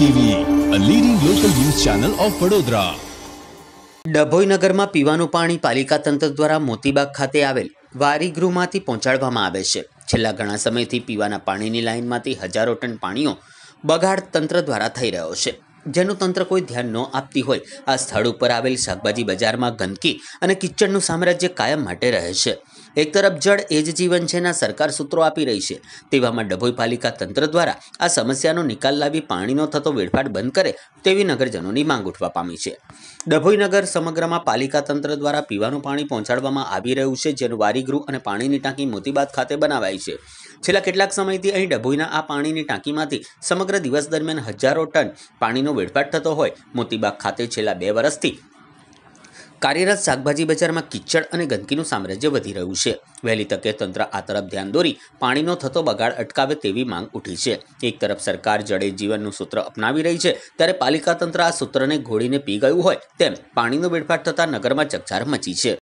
TV a leading local news channel of Vadodara Dabhoi નગરમાં પીવાનું પાણી પાલિકા તંત્ર દ્વારા મોતીબાગ ખાતે આવેલ વારીગૃહમાંથી પહોંચાડવામાં આવે છે છેલ્લા ઘણા સમયથી પીવાના પાણીની લાઇનમાંથી હજારો ટન પાણીઓ બગાડ તંત્ર દ્વારા થઈ રહ્યો છે જેનું તંત્ર કોઈ ધ્યાન ન આપતી હોય આ સ્થળ ઉપર આવેલ શાકભાજી બજારમાં ગંદકી અને કિચડનું સામ્રાજ્ય કાયમ માટે રહે છે એક તરફ જળ એ જ જીવન છે ના સરકાર સૂત્રો આપી રહી છે તેવામાં ડભોઈ પાલિકા તંત્ર દ્વારા આ સમસ્યાનો નિકાલ લાવી પાણીનો થતો વેડફાટ બંધ કરે તેવી નગરજનોની માંગ ઉઠવા પામી છે ડભોઈ નગર સમગ્રમાં પાલિકા તંત્ર દ્વારા પીવાનું પાણી પહોંચાડવામાં આવી રહ્યું છે જેનું વારીગૃહ અને પાણીની ટાંકી મોતીબાદ ખાતે બનાવાય છે છેલ્લા કેટલાક સમયથી અહીં ડભોઈના આ પાણીની ટાંકીમાંથી સમગ્ર દિવસ દરમિયાન હજારો ટન પાણીનો વેડફાટ થતો હોય મોતીબાગ ખાતે છેલ્લા બે વર્ષથી કાર્યરત શાકભાજી બજારમાં કિચડ અને ગંદકીનું સામ્રાજ્ય વધી રહ્યું છે વહેલી તકે તંત્ર આ તરફ ધ્યાન દોરી પાણીનો થતો બગાડ અટકાવે તેવી માંગ ઉઠી છે એક તરફ સરકાર જડે જીવનનું સૂત્ર અપનાવી રહી છે ત્યારે પાલિકા તંત્ર આ સૂત્રને ઘોળીને પી ગયું હોય તેમ પાણીનો વેડફાટ થતાં નગરમાં ચકચાર મચી છે